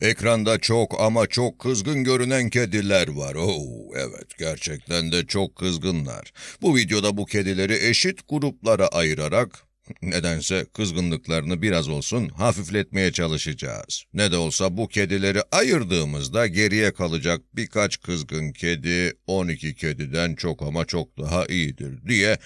Ekranda çok ama çok kızgın görünen kediler var. Oo, oh, evet gerçekten de çok kızgınlar. Bu videoda bu kedileri eşit gruplara ayırarak nedense kızgınlıklarını biraz olsun hafifletmeye çalışacağız. Ne de olsa bu kedileri ayırdığımızda geriye kalacak birkaç kızgın kedi 12 kediden çok ama çok daha iyidir diye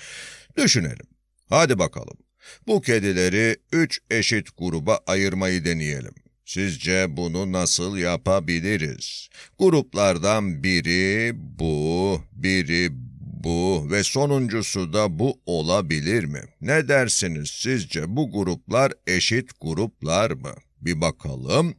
düşünelim. Hadi bakalım. Bu kedileri 3 eşit gruba ayırmayı deneyelim. Sizce bunu nasıl yapabiliriz? Gruplardan biri bu, biri bu ve sonuncusu da bu olabilir mi? Ne dersiniz sizce bu gruplar eşit gruplar mı? Bir bakalım.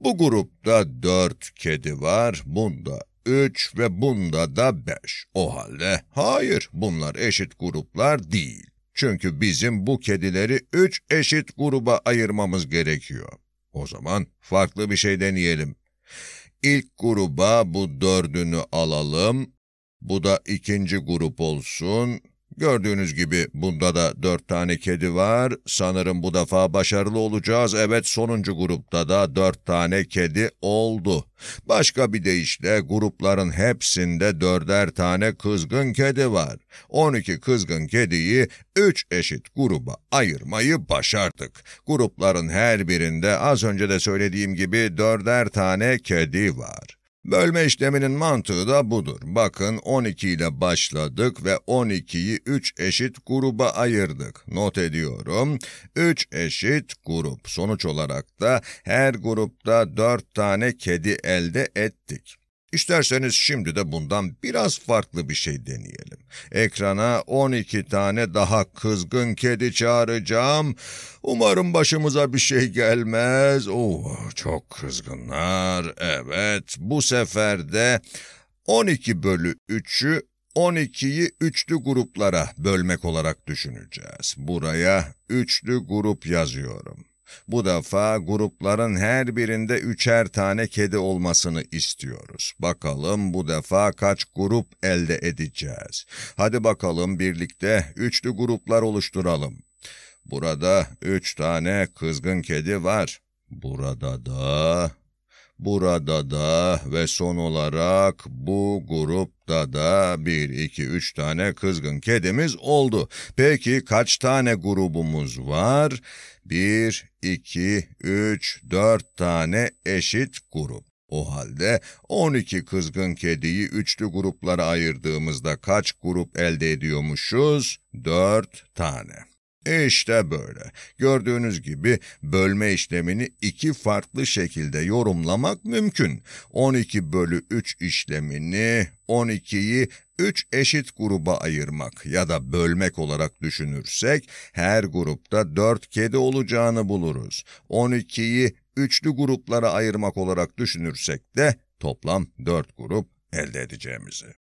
Bu grupta dört kedi var, bunda 3 ve bunda da 5. O halde hayır bunlar eşit gruplar değil. Çünkü bizim bu kedileri 3 eşit gruba ayırmamız gerekiyor. O zaman farklı bir şey deneyelim. İlk gruba bu dördünü alalım. Bu da ikinci grup olsun. Gördüğünüz gibi bunda da dört tane kedi var. Sanırım bu defa başarılı olacağız. Evet sonuncu grupta da dört tane kedi oldu. Başka bir deyişle grupların hepsinde dörder tane kızgın kedi var. 12 kızgın kediyi 3 eşit gruba ayırmayı başardık. Grupların her birinde az önce de söylediğim gibi dörder tane kedi var. Bölme işleminin mantığı da budur. Bakın 12 ile başladık ve 12'yi 3 eşit gruba ayırdık. Not ediyorum. 3 eşit grup. Sonuç olarak da her grupta 4 tane kedi elde ettik. İsterseniz şimdi de bundan biraz farklı bir şey deneyelim. Ekrana 12 tane daha kızgın kedi çağıracağım. Umarım başımıza bir şey gelmez. Oo, çok kızgınlar. Evet, bu sefer de 12 bölü 3'ü 12'yi üçlü gruplara bölmek olarak düşüneceğiz. Buraya üçlü grup yazıyorum. Bu defa grupların her birinde üçer tane kedi olmasını istiyoruz. Bakalım bu defa kaç grup elde edeceğiz. Hadi bakalım birlikte üçlü gruplar oluşturalım. Burada üç tane kızgın kedi var. Burada da Burada da ve son olarak bu grupta da bir iki üç tane kızgın kedimiz oldu. Peki kaç tane grubumuz var? Bir iki üç dört tane eşit grup. O halde 12 kızgın kediyi üçlü gruplara ayırdığımızda kaç grup elde ediyormuşuz? 4 tane. İşte böyle. Gördüğünüz gibi bölme işlemini iki farklı şekilde yorumlamak mümkün. 12 bölü 3 işlemini 12'yi 3 eşit gruba ayırmak ya da bölmek olarak düşünürsek her grupta 4 kedi olacağını buluruz. 12'yi üçlü gruplara ayırmak olarak düşünürsek de toplam 4 grup elde edeceğimizi.